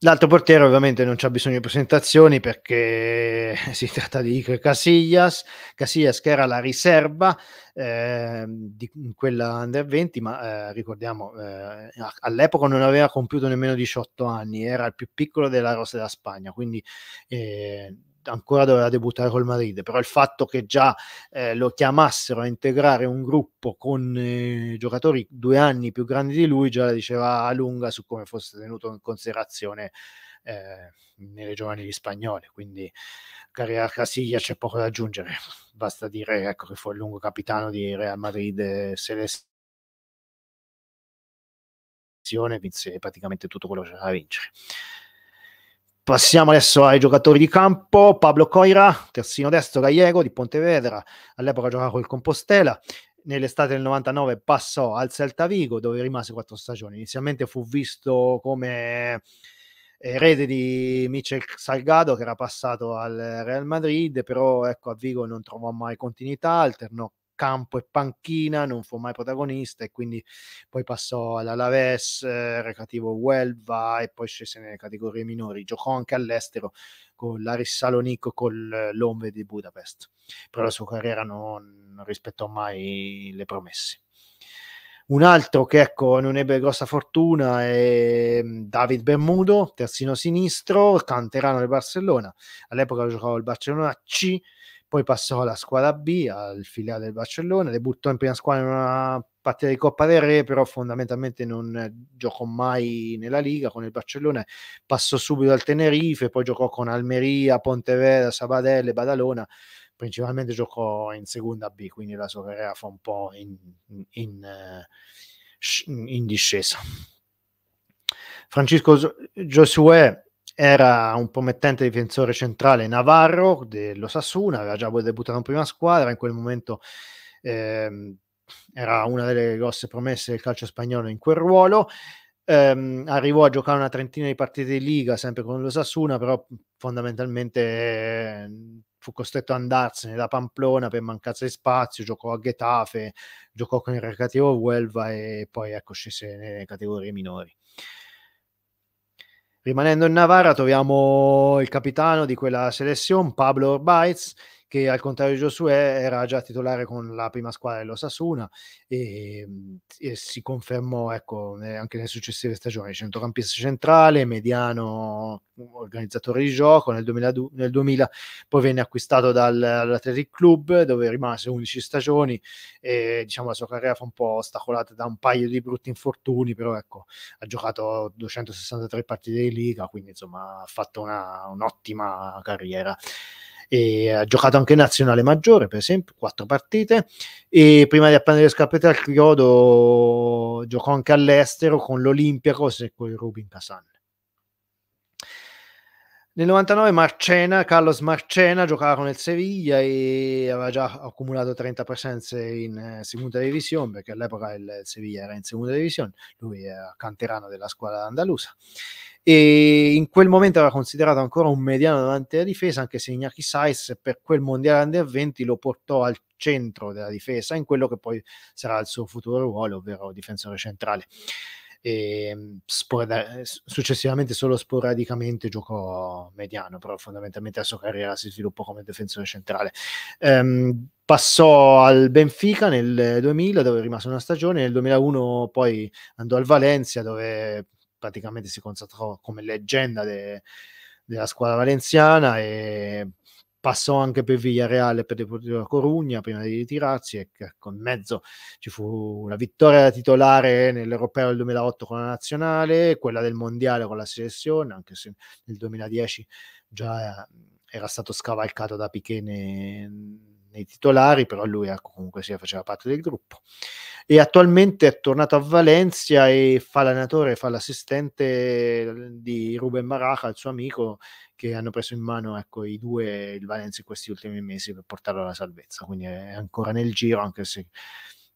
[SPEAKER 1] L'altro portiere ovviamente non c'ha bisogno di presentazioni perché si tratta di Iker Casillas, Casillas che era la riserva eh, di quella Under 20, ma eh, ricordiamo eh, all'epoca non aveva compiuto nemmeno 18 anni, era il più piccolo della rosa della Spagna, quindi eh, ancora doveva debuttare col Madrid, però il fatto che già eh, lo chiamassero a integrare un gruppo con eh, giocatori due anni più grandi di lui già la diceva a lunga su come fosse tenuto in considerazione eh, nelle giovanili spagnole, quindi carriera Casiglia c'è poco da aggiungere, basta dire ecco, che fu il lungo capitano di Real Madrid eh, selezione vinse praticamente tutto quello che c'era da vincere. Passiamo adesso ai giocatori di campo. Pablo Coira, terzino destro gallego di Pontevedra, all'epoca giocava col Compostela. Nell'estate del 99 passò al Celta Vigo, dove rimase quattro stagioni. Inizialmente fu visto come eh, erede di Michel Salgado, che era passato al Real Madrid, però ecco, a Vigo non trovò mai continuità, alternò campo e panchina, non fu mai protagonista e quindi poi passò all'Alaves, eh, Recativo Huelva e poi scese nelle categorie minori. Giocò anche all'estero con l'Aris Salonico con l'Ombre di Budapest, però la sua carriera non, non rispettò mai le promesse. Un altro che ecco, non ebbe grossa fortuna è mm, David Bermudo, terzino sinistro, canterano del Barcellona. All'epoca giocava il Barcellona C, poi passò alla squadra B, al filiale del Barcellona, debuttò in prima squadra in una partita di Coppa del Re, però fondamentalmente non giocò mai nella Liga con il Barcellona, passò subito al Tenerife, poi giocò con Almeria, Pontevedra, Sabadell e Badalona, principalmente giocò in seconda B, quindi la sua carriera fu un po' in, in, in, in discesa. Francesco Josué era un promettente difensore centrale Navarro dello Sassuna, aveva già debuttato in prima squadra, in quel momento eh, era una delle grosse promesse del calcio spagnolo in quel ruolo. Um, arrivò a giocare una trentina di partite di liga sempre con lo Sassuna, però fondamentalmente eh, fu costretto ad andarsene da Pamplona per mancanza di spazio, giocò a Getafe, giocò con il recreativo Huelva e poi ecco scese nelle categorie minori. Rimanendo in Navarra troviamo il capitano di quella selezione, Pablo Orbaiz, che al contrario di Josué era già titolare con la prima squadra dell'Osasuna e, e si confermò ecco, anche nelle successive stagioni centrocampista centrale, mediano organizzatore di gioco nel 2000, nel 2000 poi venne acquistato dal, Club dove rimase 11 stagioni e diciamo la sua carriera fu un po' ostacolata da un paio di brutti infortuni però ecco ha giocato 263 partite di Liga quindi insomma ha fatto una, un'ottima carriera e ha giocato anche in nazionale maggiore, per esempio, quattro partite. E prima di appendere le scarpette al chiodo, giocò anche all'estero con l'Olimpiakos e con il Rubin Casano nel 99 Marcena, Carlos Marcena giocava con il Sevilla e aveva già accumulato 30 presenze in eh, seconda divisione perché all'epoca il, il Seviglia era in seconda divisione, lui era canterano della squadra andalusa e in quel momento era considerato ancora un mediano davanti alla difesa anche se Iñaki Saiz per quel mondiale under 20 lo portò al centro della difesa in quello che poi sarà il suo futuro ruolo ovvero difensore centrale e ehm, sporad- successivamente solo sporadicamente giocò mediano, però fondamentalmente la sua carriera si sviluppò come difensore centrale. Um, passò al Benfica nel 2000 dove rimase una stagione, nel 2001 poi andò al Valencia dove praticamente si concentrò come leggenda de- della squadra valenziana e passò anche per Villareale per Deportivo Corugna prima di ritirarsi e con mezzo ci fu una vittoria da titolare nell'Europeo del 2008 con la nazionale, quella del Mondiale con la selezione, anche se nel 2010 già eh, era stato scavalcato da Piquet nei titolari, però lui comunque sia, faceva parte del gruppo. E attualmente è tornato a Valencia e fa l'allenatore, fa l'assistente ehm, di Ruben Maraca, il suo amico, che hanno preso in mano ecco, i due, il Valencia in questi ultimi mesi per portarlo alla salvezza. Quindi è ancora nel giro, anche se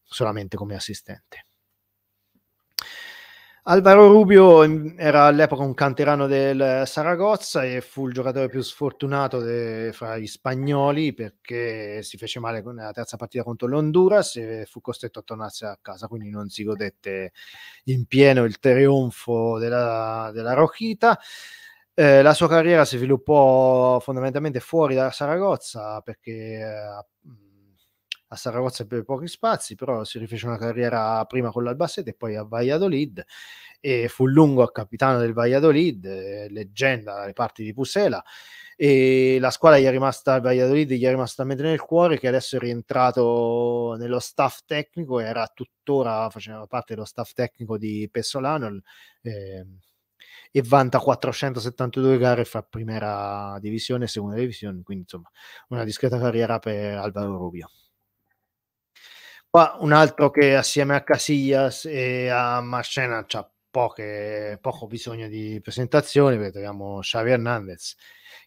[SPEAKER 1] solamente come assistente. Alvaro Rubio era all'epoca un canterano del Saragozza e fu il giocatore più sfortunato de, fra gli spagnoli perché si fece male nella terza partita contro l'Honduras e fu costretto a tornarsi a casa, quindi non si godette in pieno il trionfo della, della Rochita. Eh, la sua carriera si sviluppò fondamentalmente fuori da Saragozza perché eh, a Saragozza per pochi spazi, però si rifece una carriera prima con l'Albacete e poi a Valladolid e fu lungo capitano del Valladolid, eh, leggenda dalle parti di Pusela e la squadra gli è rimasta al Valladolid, gli è rimasta a nel cuore che adesso è rientrato nello staff tecnico, era tuttora, faceva parte dello staff tecnico di Pessolano eh, e vanta 472 gare fra prima divisione e seconda divisione, quindi insomma una discreta carriera per Alvaro Rubio. Qua un altro che assieme a Casillas e a Marcena c'ha poco bisogno di presentazioni, perché abbiamo Xavi Hernandez,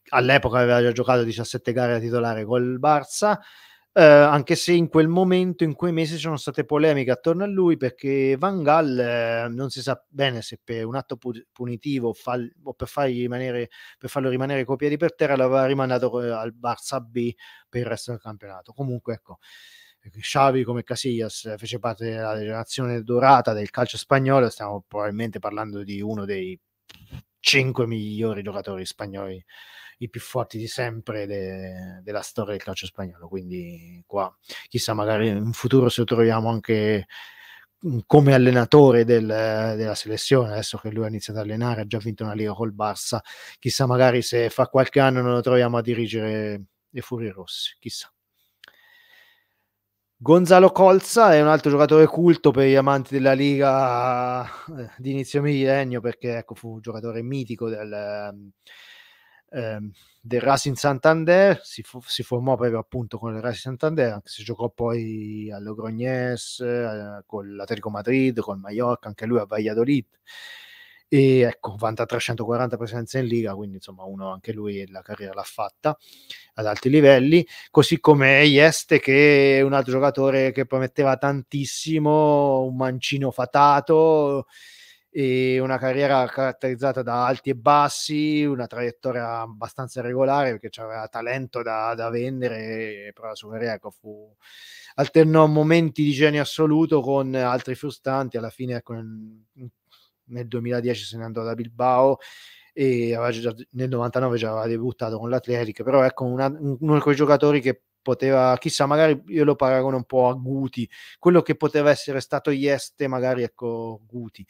[SPEAKER 1] all'epoca aveva già giocato 17 gare da titolare col Barça, eh, anche se in quel momento, in quei mesi, ci sono state polemiche attorno a lui perché Van Gaal eh, non si sa bene se per un atto pu- punitivo fal- o per, rimanere, per, farlo rimanere coi piedi per terra l'aveva rimandato eh, al Barça B per il resto del campionato. Comunque, ecco, Xavi come Casillas eh, fece parte della generazione dorata del calcio spagnolo, stiamo probabilmente parlando di uno dei cinque migliori giocatori spagnoli, i più forti di sempre de- della storia del calcio spagnolo. Quindi qua, chissà, magari in futuro se lo troviamo anche mm, come allenatore del, della selezione, adesso che lui ha iniziato ad allenare, ha già vinto una Liga col Barça, chissà magari se fa qualche anno non lo troviamo a dirigere le Furie Rossi, chissà. Gonzalo Colza è un altro giocatore culto per gli amanti della Liga eh, di inizio millennio perché ecco, fu un giocatore mitico del, ehm, ehm, del Racing Santander, si, fu, si, formò proprio appunto con il Racing Santander, anche se giocò poi all'Ogrognés, eh, con l'Atletico Madrid, con Mallorca, anche lui a Valladolid e ecco, vanta 340 presenze in Liga, quindi insomma uno anche lui la carriera l'ha fatta ad alti livelli, così come Ieste che è un altro giocatore che prometteva tantissimo, un mancino fatato e una carriera caratterizzata da alti e bassi, una traiettoria abbastanza irregolare perché aveva talento da, da, vendere, però la sua carriera ecco, fu, alternò momenti di genio assoluto con altri frustranti, alla fine ecco, in nel 2010 se ne andò da Bilbao e già, nel 99 già aveva debuttato con l'Atletic, però ecco una, uno di quei giocatori che poteva, chissà, magari io lo paragono un po' a Guti, quello che poteva essere stato Ieste, magari ecco Guti.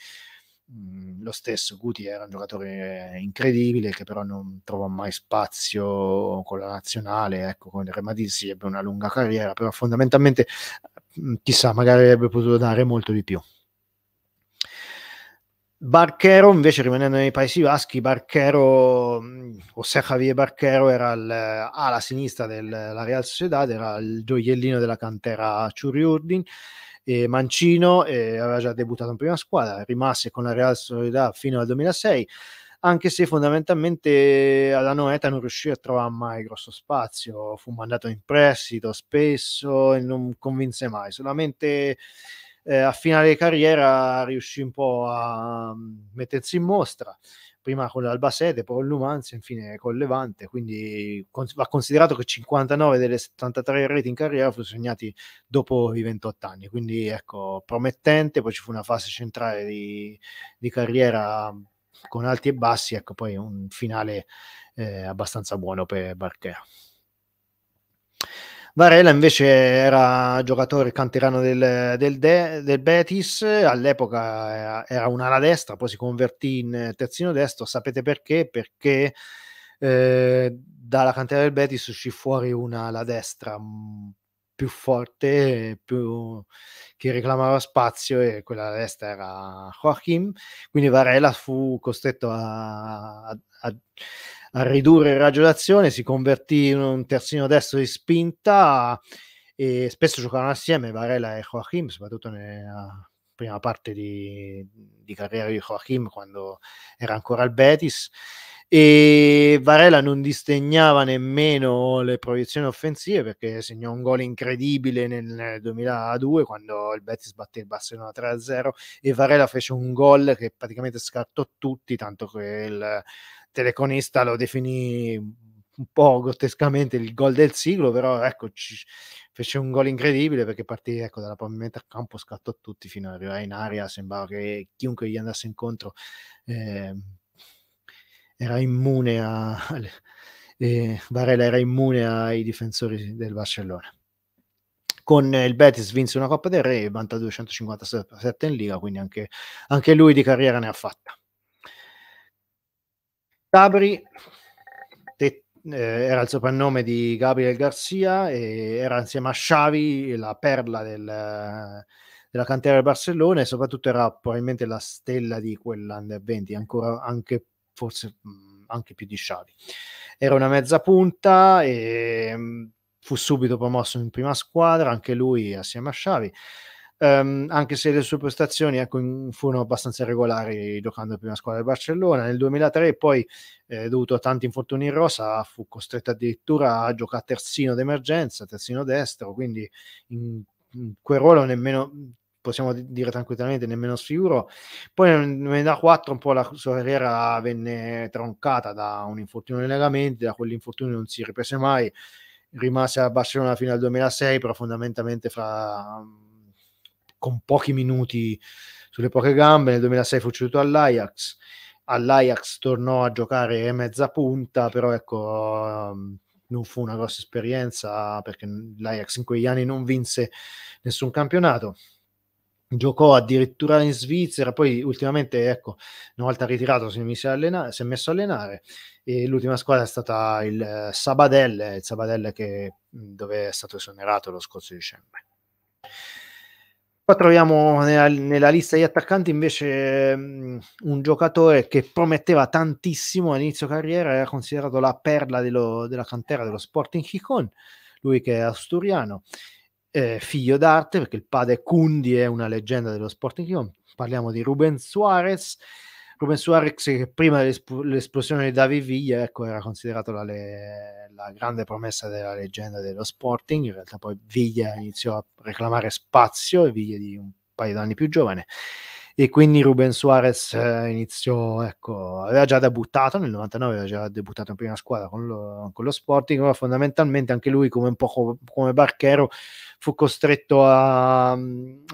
[SPEAKER 1] Mm, lo stesso Guti era un giocatore incredibile che però non trova mai spazio con la nazionale, ecco, con il Remadisi ebbe una lunga carriera, però fondamentalmente mm, chissà, magari avrebbe potuto dare molto di più. Barchero, invece, rimanendo nei Paesi Baschi, Barchero, mm, José Javier Barchero, era il, eh, alla sinistra della Real Sociedad, era il gioiellino della cantera Ciuriurdin. E Mancino e eh, aveva già debuttato in prima squadra, rimase con la Real Sociedad fino al 2006 anche se fondamentalmente alla Noeta non riuscì a trovare mai grosso spazio, fu mandato in prestito spesso e non convinse mai, solamente eh, a finale carriera riuscì un po' a mm, mettersi in mostra prima con l'Albacete, poi con Lumanzi, infine con Levante, quindi va considerato che 59 delle 73 reti in carriera furono segnati dopo i 28 anni, quindi ecco, promettente, poi ci fu una fase centrale di, di carriera mm, con alti e bassi, ecco poi un finale eh, abbastanza buono per Barchea. Varela invece era giocatore canterano del, del, De, del Betis, all'epoca eh, era, era un'ala destra, poi si convertì in terzino destro, sapete perché? Perché eh, dalla cantera del Betis uscì fuori un'ala destra mm, più forte, più, che reclamava spazio e quella alla destra era Joachim, quindi Varela fu costretto a, a, a a ridurre il raggio d'azione, si convertì in un terzino destro di spinta e spesso giocavano assieme Varela e Joachim, soprattutto nella prima parte di, di carriera di Joachim quando era ancora al Betis e Varela non disdegnava nemmeno le proiezioni offensive perché segnò un gol incredibile nel 2002 quando il Betis batté il Barcellona 3-0 e Varela fece un gol che praticamente scattò tutti tanto che il teleconista lo definì un po' grottescamente il gol del siglo però ecco ci, fece un gol incredibile perché partì ecco, dalla pavimenta a campo scattò tutti fino ad arrivare in aria sembrava che chiunque gli andasse incontro eh, era immune a... Eh, Varela era immune ai difensori del Barcellona. Con il Betis vinse una Coppa del Re e vanta 257 in Liga, quindi anche, anche lui di carriera ne ha fatta. Tabri te, eh, era il soprannome di Gabriel Garcia e era insieme a Xavi la perla del, della cantera del Barcellona e soprattutto era probabilmente la stella di quell'Under 20, ancora anche più forse anche più di Sciavi. Era una mezza punta e fu subito promosso in prima squadra, anche lui assieme a Sciavi. Um, ehm, anche se le sue prestazioni ecco, furono abbastanza regolari giocando in prima squadra del Barcellona. Nel 2003 poi, eh, dovuto a tanti infortuni in rosa, fu costretto addirittura a giocare terzino d'emergenza, terzino destro, quindi in, in quel ruolo nemmeno possiamo dire tranquillamente nemmeno sicuro. Poi nel 2004 un po' la sua carriera venne troncata da un infortunio nella legamenti, da quell'infortunio non si riprese mai, rimase a Barcellona fino al 2006, però fondamentalmente fra, con pochi minuti sulle poche gambe, nel 2006 fu ceduto all'Ajax, all'Ajax tornò a giocare mezza punta, però ecco non fu una grossa esperienza perché l'Ajax in quegli anni non vinse nessun campionato giocò addirittura in Svizzera, poi ultimamente, ecco, una volta ritirato si è, messo a allenare, messo a allenare e l'ultima squadra è stata il eh, Sabadell, il Sabadell che, dove è stato esonerato lo scorso dicembre. Qua troviamo nella, nella lista di attaccanti invece um, un giocatore che prometteva tantissimo all'inizio carriera, era considerato la perla dello, della cantera dello Sporting Chicon, lui che è asturiano, eh, figlio d'arte, perché il padre Cundi è una leggenda dello Sporting Club. Parliamo di Ruben Suarez. Ruben Suarez che prima dell'esplosione di David Villa ecco, era considerato la, le- la, grande promessa della leggenda dello Sporting, in realtà poi Villa iniziò a reclamare spazio e Villa di un paio d'anni più giovane e quindi Ruben Suarez eh, iniziò, ecco, aveva già debuttato nel 99, aveva già debuttato in prima squadra con lo, con lo Sporting, ma fondamentalmente anche lui come un po' come, come Barchero fu costretto a, a,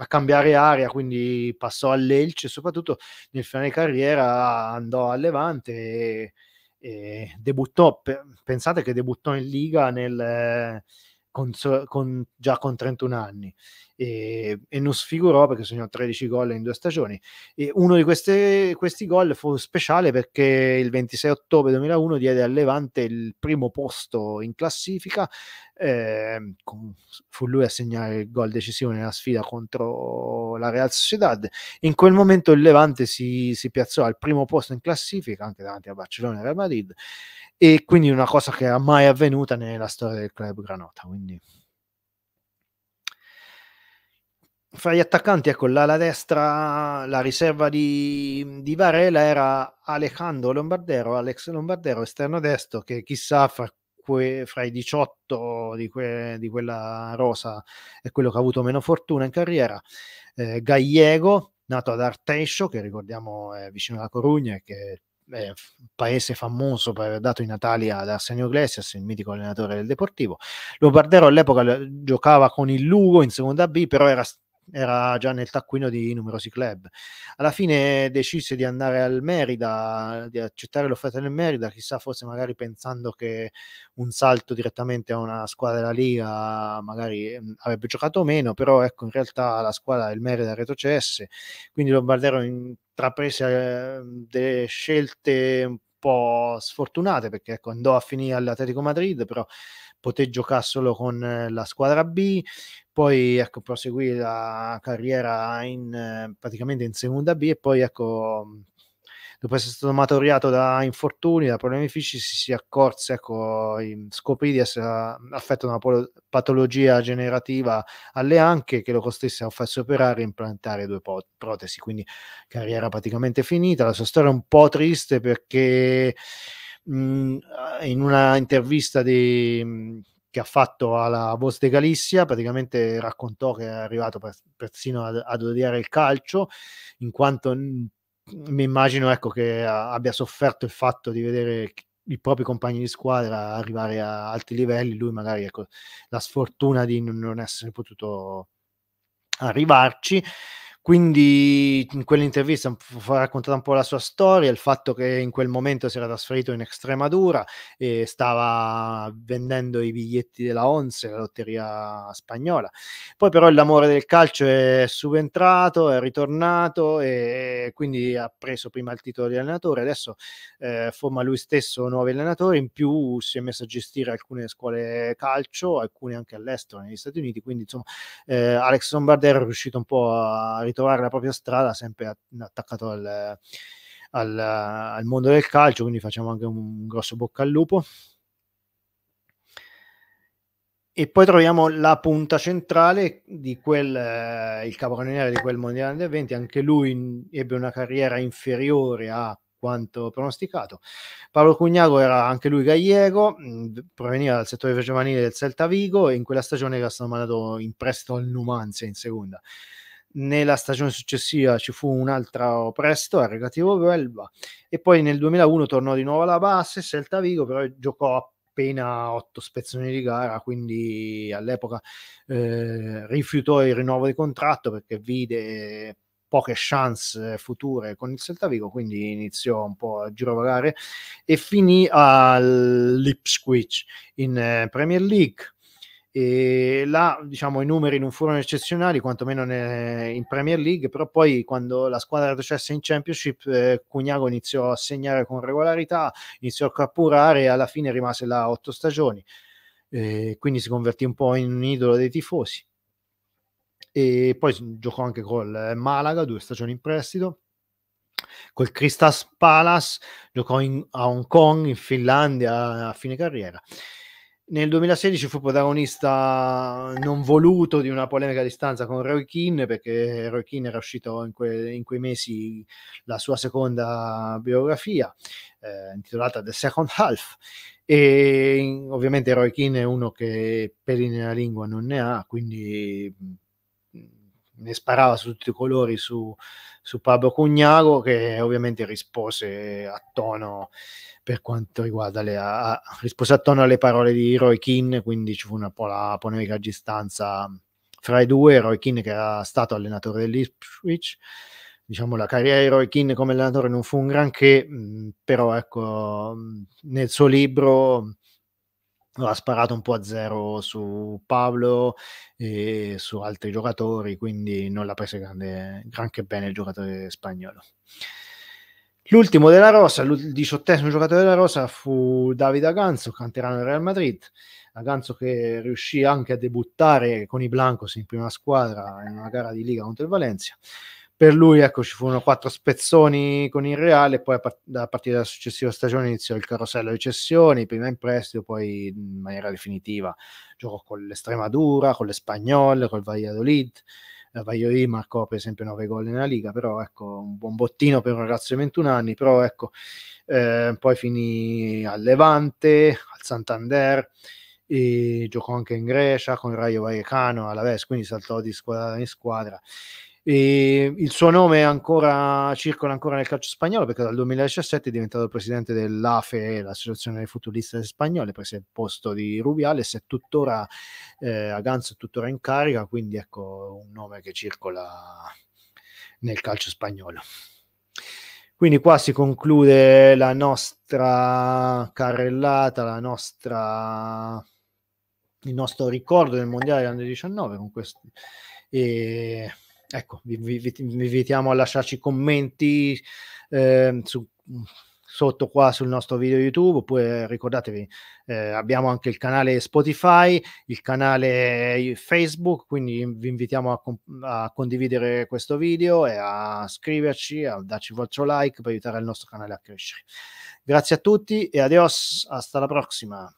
[SPEAKER 1] cambiare area, quindi passò all'Elce, soprattutto nel finale di carriera andò al Levante e, e debuttò, pe, pensate che debuttò in Liga nel... Con, con, già con 31 anni e, e non sfigurò perché segnò 13 gol in due stagioni. E uno di queste, questi gol fu speciale perché il 26 ottobre 2001 diede al Levante il primo posto in classifica, eh, fu lui a segnare il gol decisivo nella sfida contro la Real Sociedad. In quel momento il Levante si, si piazzò al primo posto in classifica, anche davanti a Barcellona e Real Madrid e quindi una cosa che era mai avvenuta nella storia del club Granota. Quindi fra gli attaccanti, ecco, l'ala destra, la riserva di, di, Varela era Alejandro Lombardero, Alex Lombardero, esterno destro, che chissà fra, que, fra i 18 di, que, di, quella rosa è quello che ha avuto meno fortuna in carriera. Eh, Gallego, nato ad Artescio, che ricordiamo è vicino alla Corugna, che è un paese famoso per aver dato i Natali ad Arsenio Iglesias, il mitico allenatore del Deportivo. Lombardero all'epoca giocava con il Lugo in seconda B, però era era già nel taccuino di numerosi club. Alla fine decise di andare al Merida, di accettare l'offerta del Merida, chissà forse magari pensando che un salto direttamente a una squadra della Liga magari mm, avrebbe giocato meno, però ecco in realtà la squadra del Merida retrocesse, quindi Lombardero intraprese ehm, delle scelte un po' sfortunate perché ecco, andò a finire all'Atletico Madrid, però poté giocare solo con eh, la squadra B, poi ecco, proseguì la carriera in, praticamente in seconda B e poi ecco, dopo essere stato maturiato da infortuni, da problemi fisici, si, si accorse, ecco, scoprì di essere affetto da una patologia generativa alle anche che lo costrinse a farsi operare e implantare due protesi, quindi carriera praticamente finita. La sua storia è un po' triste perché mh, in una intervista di... Mh, che ha fatto alla Voz de Galicia, praticamente raccontò che è arrivato persino ad, ad odiare il calcio, in quanto mi immagino ecco, che abbia sofferto il fatto di vedere i propri compagni di squadra arrivare a alti livelli, lui magari ecco, la sfortuna di non essere potuto arrivarci. Quindi in quell'intervista fu raccontato un po' la sua storia, il fatto che in quel momento si era trasferito in Extremadura e stava vendendo i biglietti della ONSE, la lotteria spagnola. Poi però l'amore del calcio è subentrato, è ritornato e quindi ha preso prima il titolo di allenatore, adesso eh, forma lui stesso nuovi allenatori, in più si è messo a gestire alcune scuole calcio, alcune anche all'estero, negli Stati Uniti, quindi insomma eh, Alex Lombardi è riuscito un po' a ritornare trovare la propria strada sempre attaccato al, al, al mondo del calcio, quindi facciamo anche un grosso bocca al lupo. E poi troviamo la punta centrale di quel, eh, il capocannoniere di quel mondiale del 20, anche lui in, ebbe una carriera inferiore a quanto pronosticato. Paolo Cugnago era anche lui gallego, mh, proveniva dal settore giovanile del Celta Vigo e in quella stagione era stato mandato in prestito al Numanzia in seconda nella stagione successiva ci fu un altro prestito a Recreativo Velba e poi nel 2001 tornò di nuovo alla base Celta Vigo però giocò appena otto spezzoni di gara quindi all'epoca eh, rifiutò il rinnovo di contratto perché vide poche chance future con il Celta Vigo quindi iniziò un po' a girovagare e finì all'Ipswich in eh, Premier League e là diciamo, i numeri non furono eccezionali, quantomeno ne, in Premier League, però poi quando la squadra retrocesse in Championship eh, Cugnago iniziò a segnare con regolarità, iniziò a cappurare e alla fine rimase là otto stagioni, eh, quindi si convertì un po' in un idolo dei tifosi. E poi giocò anche col eh, Malaga, due stagioni in prestito col Cristas Palace, giocò in, a Hong Kong, in Finlandia a fine carriera nel 2016 fu protagonista non voluto di una polemica a distanza con Roy Keane perché Roy Keane era uscito in, que- in quei mesi la sua seconda biografia eh, intitolata The Second Half e ovviamente Roy Keane è uno che peli nella lingua non ne ha quindi mm, ne sparava su tutti i colori su, su Pablo Cugnago che ovviamente rispose a tono per quanto riguarda le, a, a, risposta alle parole di Roy Keane, quindi ci fu una po' la polemica a distanza fra i due, Roy Keane che era stato allenatore dell'Ipswich, diciamo la carriera di Roy Keane come allenatore non fu un granché, mm, però ecco, mm, nel suo libro mm, ha sparato un po' a zero su Pablo e su altri giocatori, quindi non l'ha preso granché bene il giocatore spagnolo. L'ultimo della rosa, il diciottesimo giocatore della rosa fu Davide Aganzo, canterano del Real Madrid. Aganzo che riuscì anche a debuttare con i Blancos in prima squadra in una gara di Liga contro il Valencia. Per lui ecco, ci furono quattro spezzoni con il Real e poi a part- da partire dalla successiva stagione iniziò il carosello di cessioni, prima in prestito, poi in maniera definitiva. Giocò con l'Estremadura, con l'Espagnol, con il Valladolid. Vaiori marcò per esempio 9 gol nella Liga, però ecco un buon bottino per un ragazzo di 21 anni, però ecco eh, poi finì al Levante, al Santander, e giocò anche in Grecia con il Rayo Vallecano, alla Ves, quindi saltò di squadra in squadra e ehm, il suo nome è ancora, circola ancora nel calcio spagnolo perché dal 2017 è diventato presidente dell'AFE, l'Associazione dei futuristi spagnoli, preso il posto di Rubiales e tuttora eh, a Ganzo è tuttora in carica, quindi ecco un nome che circola nel calcio spagnolo. Quindi qua si conclude la nostra carrellata, la nostra, il nostro ricordo del Mondiale del 19 con questi... E ecco, vi, vi, vi, invitiamo a lasciarci commenti eh, su, sotto qua sul nostro video YouTube, oppure ricordatevi, eh, abbiamo anche il canale Spotify, il canale Facebook, quindi vi invitiamo a, a condividere questo video e a scriverci, a darci il vostro like per aiutare il nostro canale a crescere. Grazie a tutti e adios, hasta la prossima.